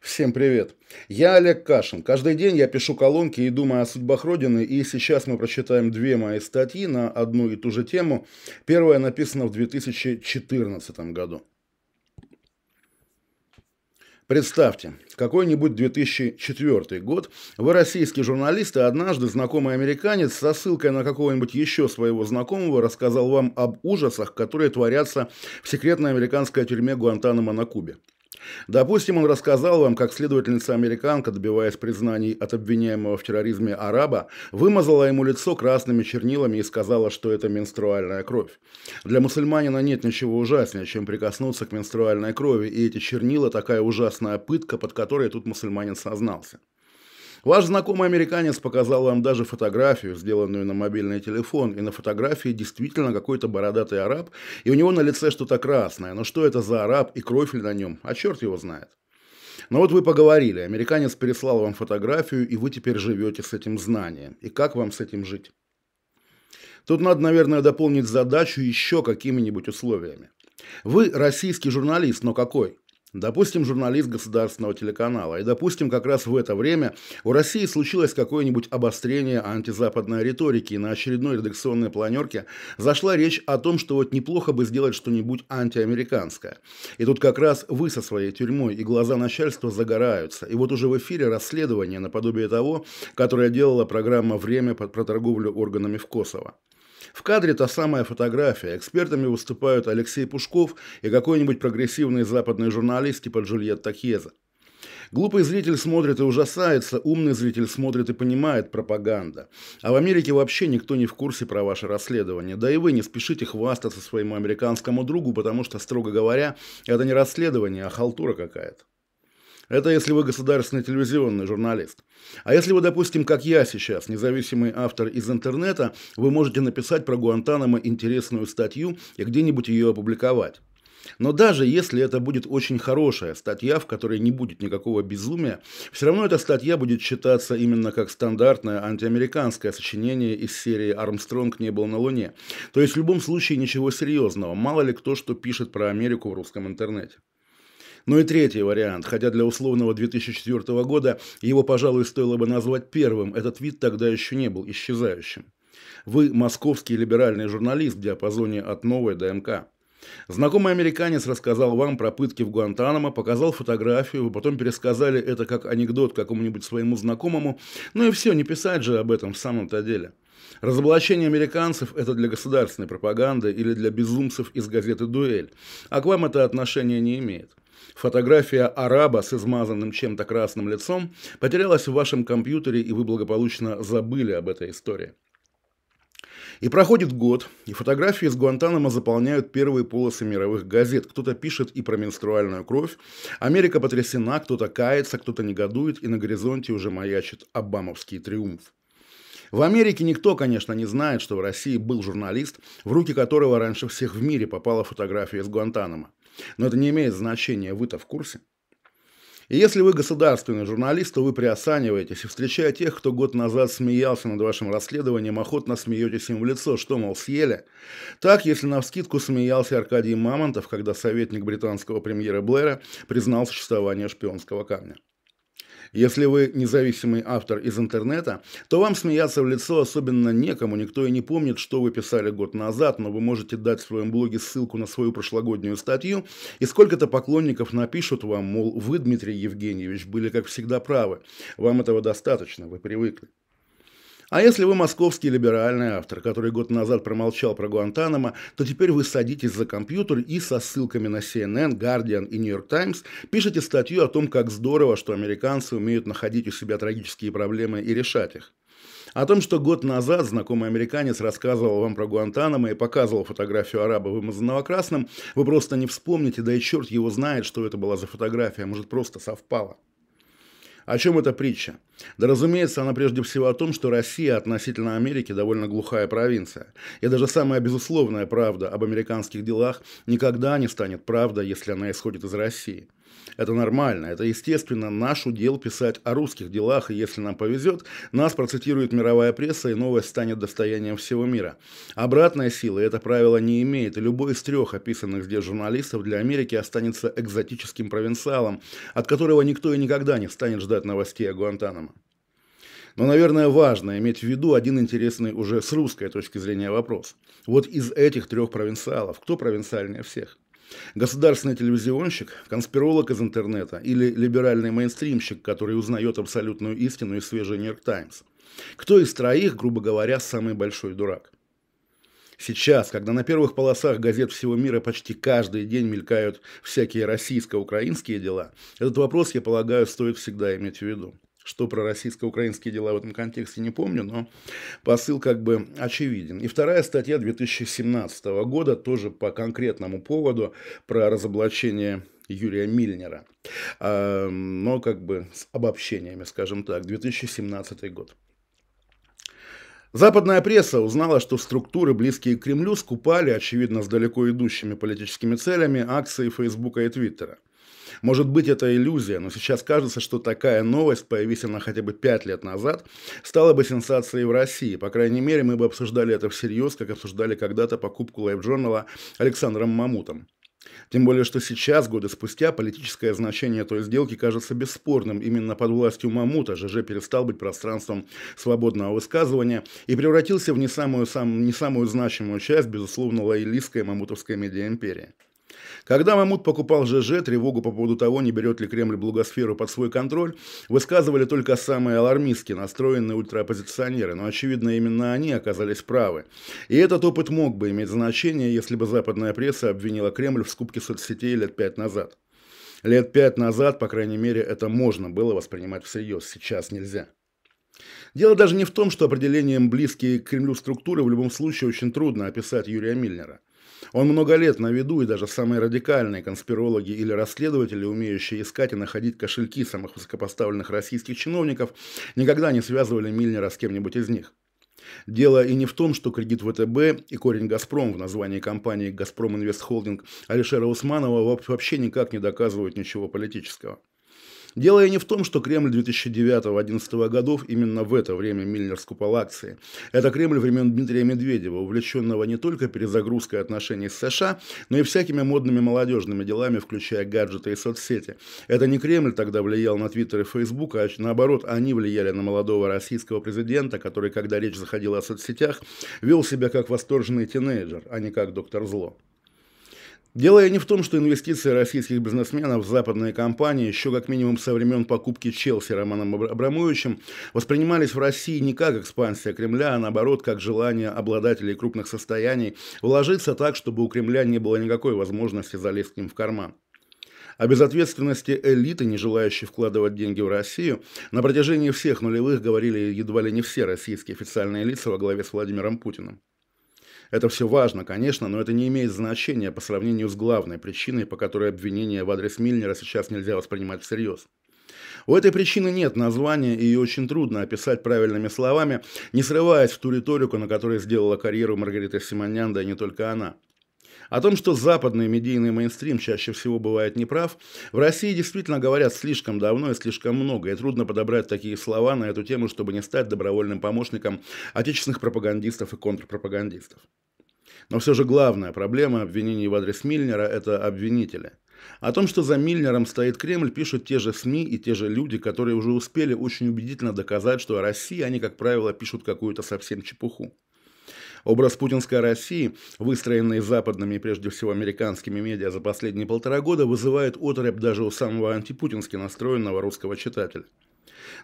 Всем привет. Я Олег Кашин. Каждый день я пишу колонки и думаю о судьбах Родины, и сейчас мы прочитаем две мои статьи на одну и ту же тему. Первая написана в 2014 году. Представьте, какой-нибудь 2004 год, вы российский журналист, и однажды знакомый американец со ссылкой на какого-нибудь еще своего знакомого рассказал вам об ужасах, которые творятся в секретной американской тюрьме Гуантанамо на Кубе. Допустим, он рассказал вам, как следовательница-американка, добиваясь признаний от обвиняемого в терроризме араба, вымазала ему лицо красными чернилами и сказала, что это менструальная кровь. Для мусульманина нет ничего ужаснее, чем прикоснуться к менструальной крови, и эти чернила – такая ужасная пытка, под которой тут мусульманин сознался. Ваш знакомый американец показал вам даже фотографию, сделанную на мобильный телефон, и на фотографии действительно какой-то бородатый араб, и у него на лице что-то красное. Но что это за араб и кровь ли на нем? А черт его знает. Но вот вы поговорили, американец переслал вам фотографию, и вы теперь живете с этим знанием. И как вам с этим жить? Тут надо, наверное, дополнить задачу еще какими-нибудь условиями. Вы российский журналист, но какой? Допустим, журналист государственного телеканала. И, допустим, как раз в это время у России случилось какое-нибудь обострение антизападной риторики, и на очередной редакционной планерке зашла речь о том, что вот неплохо бы сделать что-нибудь антиамериканское. И тут как раз вы со своей тюрьмой и глаза начальства загораются. И вот уже в эфире расследование наподобие того, которое делала программа «Время» про торговлю органами в Косово. В кадре та самая фотография. Экспертами выступают Алексей Пушков и какой-нибудь прогрессивный западный журналист типа Джульетта Хеза. Глупый зритель смотрит и ужасается, умный зритель смотрит и понимает пропаганда. А в Америке вообще никто не в курсе про ваше расследование. Да и вы не спешите хвастаться своему американскому другу, потому что, строго говоря, это не расследование, а халтура какая-то. Это если вы государственный телевизионный журналист. А если вы, допустим, как я сейчас, независимый автор из интернета, вы можете написать про Гуантанамо интересную статью и где-нибудь ее опубликовать. Но даже если это будет очень хорошая статья, в которой не будет никакого безумия, все равно эта статья будет считаться именно как стандартное антиамериканское сочинение из серии «Армстронг не был на Луне». То есть в любом случае ничего серьезного, мало ли кто что пишет про Америку в русском интернете. Но ну и третий вариант, хотя для условного 2004 года его, пожалуй, стоило бы назвать первым, этот вид тогда еще не был исчезающим. Вы московский либеральный журналист в диапазоне от новой до МК. Знакомый американец рассказал вам про пытки в Гуантанамо, показал фотографию, вы потом пересказали это как анекдот какому-нибудь своему знакомому, ну и все, не писать же об этом в самом-то деле. Разоблачение американцев – это для государственной пропаганды или для безумцев из газеты «Дуэль», а к вам это отношение не имеет. Фотография араба с измазанным чем-то красным лицом потерялась в вашем компьютере, и вы благополучно забыли об этой истории. И проходит год, и фотографии с Гуантанамо заполняют первые полосы мировых газет. Кто-то пишет и про менструальную кровь. Америка потрясена, кто-то кается, кто-то негодует, и на горизонте уже маячит обамовский триумф. В Америке никто, конечно, не знает, что в России был журналист, в руки которого раньше всех в мире попала фотография с Гуантанамо. Но это не имеет значения, вы-то в курсе. И если вы государственный журналист, то вы приосаниваетесь и, встречая тех, кто год назад смеялся над вашим расследованием, охотно смеетесь им в лицо, что, мол, съели. Так, если навскидку смеялся Аркадий Мамонтов, когда советник британского премьера Блэра признал существование шпионского камня. Если вы независимый автор из интернета, то вам смеяться в лицо особенно некому, никто и не помнит, что вы писали год назад, но вы можете дать в своем блоге ссылку на свою прошлогоднюю статью, и сколько-то поклонников напишут вам, мол, вы, Дмитрий Евгеньевич, были, как всегда, правы. Вам этого достаточно, вы привыкли. А если вы московский либеральный автор, который год назад промолчал про Гуантанамо, то теперь вы садитесь за компьютер и со ссылками на CNN, Guardian и New York Times пишете статью о том, как здорово, что американцы умеют находить у себя трагические проблемы и решать их. О том, что год назад знакомый американец рассказывал вам про Гуантанамо и показывал фотографию араба, вымазанного красным, вы просто не вспомните, да и черт его знает, что это была за фотография, может просто совпало. О чем эта притча? Да, разумеется, она прежде всего о том, что Россия относительно Америки довольно глухая провинция. И даже самая безусловная правда об американских делах никогда не станет правдой, если она исходит из России. Это нормально, это естественно, наш удел писать о русских делах, и если нам повезет, нас процитирует мировая пресса, и новость станет достоянием всего мира. Обратная сила это правило не имеет, и любой из трех описанных здесь журналистов для Америки останется экзотическим провинциалом, от которого никто и никогда не станет ждать новостей о Гуантанамо. Но, наверное, важно иметь в виду один интересный уже с русской точки зрения вопрос. Вот из этих трех провинциалов, кто провинциальнее всех? Государственный телевизионщик, конспиролог из интернета или либеральный мейнстримщик, который узнает абсолютную истину из свежий Нью-Йорк Таймс. Кто из троих, грубо говоря, самый большой дурак? Сейчас, когда на первых полосах газет всего мира почти каждый день мелькают всякие российско-украинские дела, этот вопрос, я полагаю, стоит всегда иметь в виду. Что про российско-украинские дела в этом контексте не помню, но посыл как бы очевиден. И вторая статья 2017 года тоже по конкретному поводу про разоблачение Юрия Мильнера. А, но как бы с обобщениями, скажем так, 2017 год. Западная пресса узнала, что структуры, близкие к Кремлю, скупали, очевидно, с далеко идущими политическими целями акции Фейсбука и Твиттера – может быть, это иллюзия, но сейчас кажется, что такая новость, появись она хотя бы пять лет назад, стала бы сенсацией в России. По крайней мере, мы бы обсуждали это всерьез, как обсуждали когда-то покупку лайв-журнала Александром Мамутом. Тем более, что сейчас, годы спустя, политическое значение той сделки кажется бесспорным. Именно под властью Мамута ЖЖ перестал быть пространством свободного высказывания и превратился в не самую, сам, не самую значимую часть, безусловно, лоялистской мамутовской медиаимперии. Когда Мамут покупал ЖЖ, тревогу по поводу того, не берет ли Кремль благосферу под свой контроль, высказывали только самые алармистки, настроенные ультраоппозиционеры, но, очевидно, именно они оказались правы. И этот опыт мог бы иметь значение, если бы западная пресса обвинила Кремль в скупке соцсетей лет пять назад. Лет пять назад, по крайней мере, это можно было воспринимать всерьез, сейчас нельзя. Дело даже не в том, что определением близкие к Кремлю структуры в любом случае очень трудно описать Юрия Мильнера. Он много лет на виду, и даже самые радикальные конспирологи или расследователи, умеющие искать и находить кошельки самых высокопоставленных российских чиновников, никогда не связывали Мильнера с кем-нибудь из них. Дело и не в том, что кредит ВТБ и корень «Газпром» в названии компании «Газпром Инвест Холдинг» Алишера Усманова вообще никак не доказывают ничего политического. Дело не в том, что Кремль 2009-2011 годов именно в это время Мильнер скупал акции. Это Кремль времен Дмитрия Медведева, увлеченного не только перезагрузкой отношений с США, но и всякими модными молодежными делами, включая гаджеты и соцсети. Это не Кремль тогда влиял на Твиттер и Фейсбук, а наоборот, они влияли на молодого российского президента, который, когда речь заходила о соцсетях, вел себя как восторженный тинейджер, а не как доктор зло. Дело не в том, что инвестиции российских бизнесменов в западные компании еще как минимум со времен покупки Челси Романом Абрамовичем воспринимались в России не как экспансия Кремля, а наоборот, как желание обладателей крупных состояний вложиться так, чтобы у Кремля не было никакой возможности залезть к ним в карман. О безответственности элиты, не желающей вкладывать деньги в Россию, на протяжении всех нулевых говорили едва ли не все российские официальные лица во главе с Владимиром Путиным. Это все важно, конечно, но это не имеет значения по сравнению с главной причиной, по которой обвинения в адрес Мильнера сейчас нельзя воспринимать всерьез. У этой причины нет названия, и ее очень трудно описать правильными словами, не срываясь в ту риторику, на которой сделала карьеру Маргарита Симонянда, и не только она – о том, что западный медийный мейнстрим чаще всего бывает неправ, в России действительно говорят слишком давно и слишком много, и трудно подобрать такие слова на эту тему, чтобы не стать добровольным помощником отечественных пропагандистов и контрпропагандистов. Но все же главная проблема обвинений в адрес Мильнера – это обвинители. О том, что за Мильнером стоит Кремль, пишут те же СМИ и те же люди, которые уже успели очень убедительно доказать, что о России они, как правило, пишут какую-то совсем чепуху. Образ путинской России, выстроенный западными и прежде всего американскими медиа за последние полтора года, вызывает отрыв даже у самого антипутински настроенного русского читателя.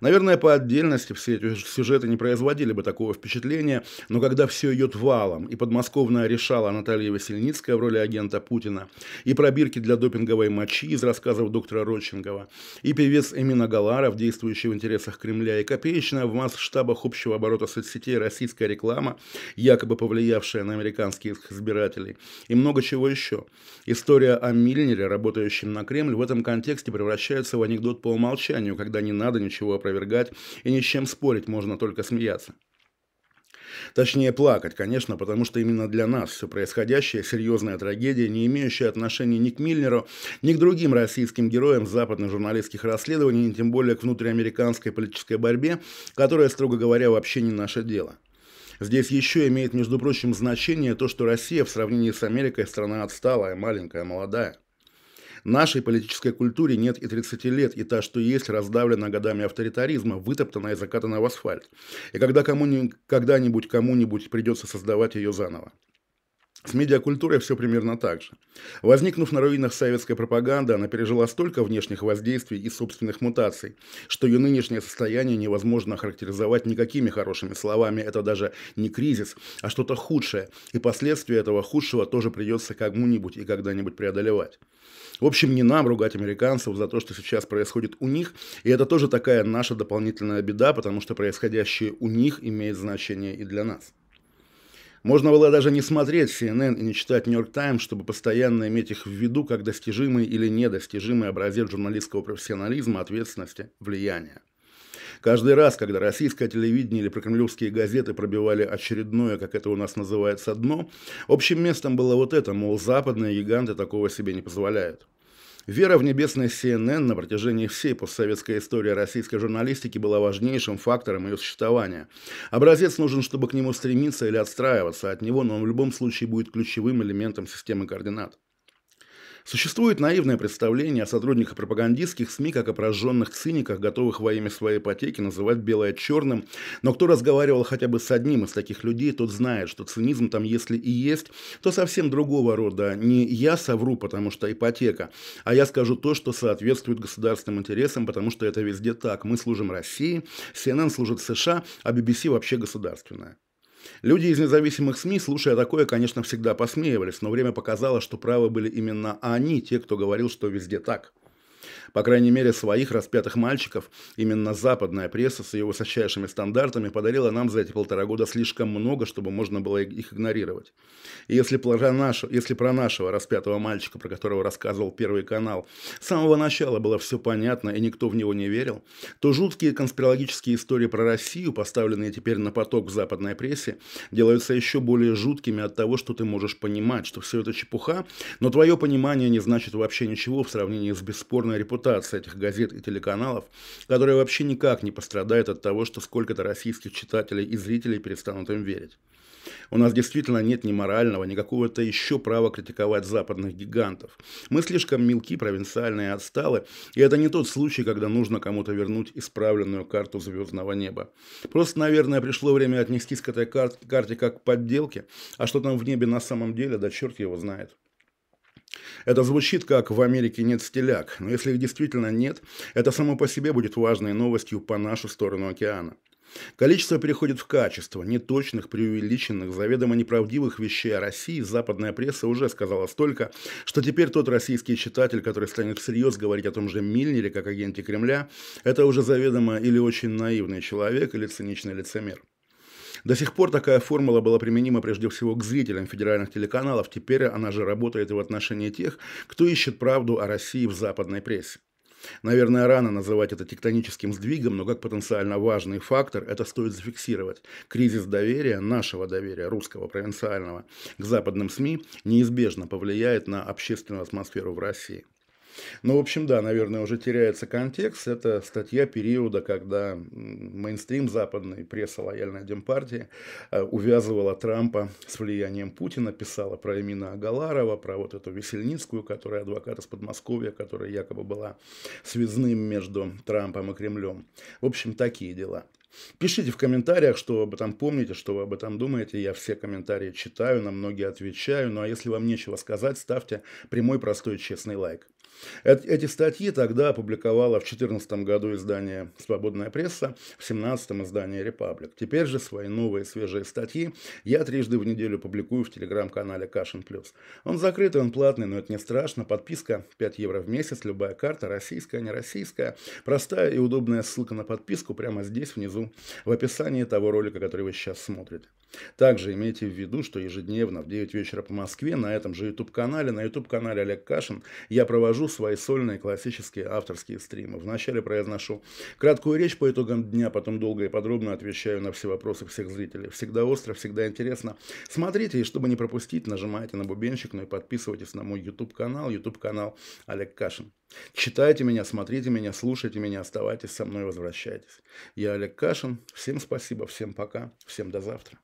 Наверное, по отдельности все эти сюжеты не производили бы такого впечатления, но когда все идет валом, и подмосковная решала Наталья Васильницкая в роли агента Путина, и пробирки для допинговой мочи из рассказов доктора Родченкова, и певец Эмина Галаров, действующий в интересах Кремля, и копеечная в масштабах общего оборота соцсетей российская реклама, якобы повлиявшая на американских избирателей, и много чего еще. История о Мильнере, работающем на Кремль, в этом контексте превращается в анекдот по умолчанию, когда не надо ничего ничего опровергать и ни с чем спорить, можно только смеяться. Точнее, плакать, конечно, потому что именно для нас все происходящее – серьезная трагедия, не имеющая отношения ни к Миллеру, ни к другим российским героям западных журналистских расследований, ни тем более к внутриамериканской политической борьбе, которая, строго говоря, вообще не наше дело. Здесь еще имеет, между прочим, значение то, что Россия в сравнении с Америкой страна отсталая, маленькая, молодая. Нашей политической культуре нет и 30 лет, и та, что есть, раздавлена годами авторитаризма, вытоптана и закатана в асфальт. И когда кому-нибудь, когда-нибудь кому-нибудь придется создавать ее заново. С медиакультурой все примерно так же. Возникнув на руинах советской пропаганды, она пережила столько внешних воздействий и собственных мутаций, что ее нынешнее состояние невозможно охарактеризовать никакими хорошими словами. Это даже не кризис, а что-то худшее. И последствия этого худшего тоже придется кому-нибудь и когда-нибудь преодолевать. В общем, не нам ругать американцев за то, что сейчас происходит у них, и это тоже такая наша дополнительная беда, потому что происходящее у них имеет значение и для нас. Можно было даже не смотреть CNN и не читать New York Times, чтобы постоянно иметь их в виду как достижимый или недостижимый образец журналистского профессионализма, ответственности, влияния. Каждый раз, когда российское телевидение или прокремлевские газеты пробивали очередное, как это у нас называется, дно, общим местом было вот это, мол, западные гиганты такого себе не позволяют. Вера в небесный CNN на протяжении всей постсоветской истории российской журналистики была важнейшим фактором ее существования. Образец нужен, чтобы к нему стремиться или отстраиваться от него, но он в любом случае будет ключевым элементом системы координат. Существует наивное представление о сотрудниках пропагандистских СМИ как о прожженных циниках, готовых во имя своей ипотеки называть белое черным, но кто разговаривал хотя бы с одним из таких людей, тот знает, что цинизм там если и есть, то совсем другого рода. Не я совру, потому что ипотека, а я скажу то, что соответствует государственным интересам, потому что это везде так. Мы служим России, CNN служит США, а BBC вообще государственная. Люди из независимых СМИ, слушая такое, конечно, всегда посмеивались, но время показало, что правы были именно они, те, кто говорил, что везде так – по крайней мере, своих распятых мальчиков именно западная пресса с ее высочайшими стандартами подарила нам за эти полтора года слишком много, чтобы можно было их игнорировать. И если про, наш, если про нашего распятого мальчика, про которого рассказывал Первый канал, с самого начала было все понятно и никто в него не верил, то жуткие конспирологические истории про Россию, поставленные теперь на поток в западной прессе, делаются еще более жуткими от того, что ты можешь понимать, что все это чепуха, но твое понимание не значит вообще ничего в сравнении с бесспорной репутация этих газет и телеканалов, которая вообще никак не пострадает от того, что сколько-то российских читателей и зрителей перестанут им верить. У нас действительно нет ни морального, ни какого-то еще права критиковать западных гигантов. Мы слишком мелки, провинциальные и отсталы, и это не тот случай, когда нужно кому-то вернуть исправленную карту звездного неба. Просто, наверное, пришло время отнестись к этой карте как к подделке, а что там в небе на самом деле, да черт его знает. Это звучит как «в Америке нет стиляк», но если их действительно нет, это само по себе будет важной новостью по нашу сторону океана. Количество переходит в качество. Неточных, преувеличенных, заведомо неправдивых вещей о а России западная пресса уже сказала столько, что теперь тот российский читатель, который станет всерьез говорить о том же Мильнере как агенте Кремля, это уже заведомо или очень наивный человек, или циничный лицемер. До сих пор такая формула была применима прежде всего к зрителям федеральных телеканалов, теперь она же работает и в отношении тех, кто ищет правду о России в западной прессе. Наверное, рано называть это тектоническим сдвигом, но как потенциально важный фактор это стоит зафиксировать. Кризис доверия, нашего доверия, русского, провинциального, к западным СМИ неизбежно повлияет на общественную атмосферу в России. Ну, в общем, да, наверное, уже теряется контекст. Это статья периода, когда мейнстрим западной пресса лояльной Демпартии э, увязывала Трампа с влиянием Путина, писала про имена Агаларова, про вот эту Весельницкую, которая адвокат из Подмосковья, которая якобы была связным между Трампом и Кремлем. В общем, такие дела. Пишите в комментариях, что вы об этом помните, что вы об этом думаете. Я все комментарии читаю, на многие отвечаю. Ну а если вам нечего сказать, ставьте прямой, простой, честный лайк. Эти статьи тогда опубликовало в 2014 году издание «Свободная пресса», в 2017 издание «Репаблик». Теперь же свои новые свежие статьи я трижды в неделю публикую в телеграм-канале «Кашин плюс». Он закрытый, он платный, но это не страшно. Подписка 5 евро в месяц, любая карта, российская, не российская. Простая и удобная ссылка на подписку прямо здесь внизу в описании того ролика, который вы сейчас смотрите. Также имейте в виду, что ежедневно в 9 вечера по Москве на этом же YouTube-канале, на YouTube-канале Олег Кашин, я провожу свои сольные классические авторские стримы. Вначале произношу краткую речь по итогам дня, потом долго и подробно отвечаю на все вопросы всех зрителей. Всегда остро, всегда интересно. Смотрите, и чтобы не пропустить, нажимайте на бубенчик, ну и подписывайтесь на мой YouTube-канал, YouTube-канал Олег Кашин. Читайте меня, смотрите меня, слушайте меня, оставайтесь со мной, возвращайтесь. Я Олег Кашин. Всем спасибо, всем пока, всем до завтра.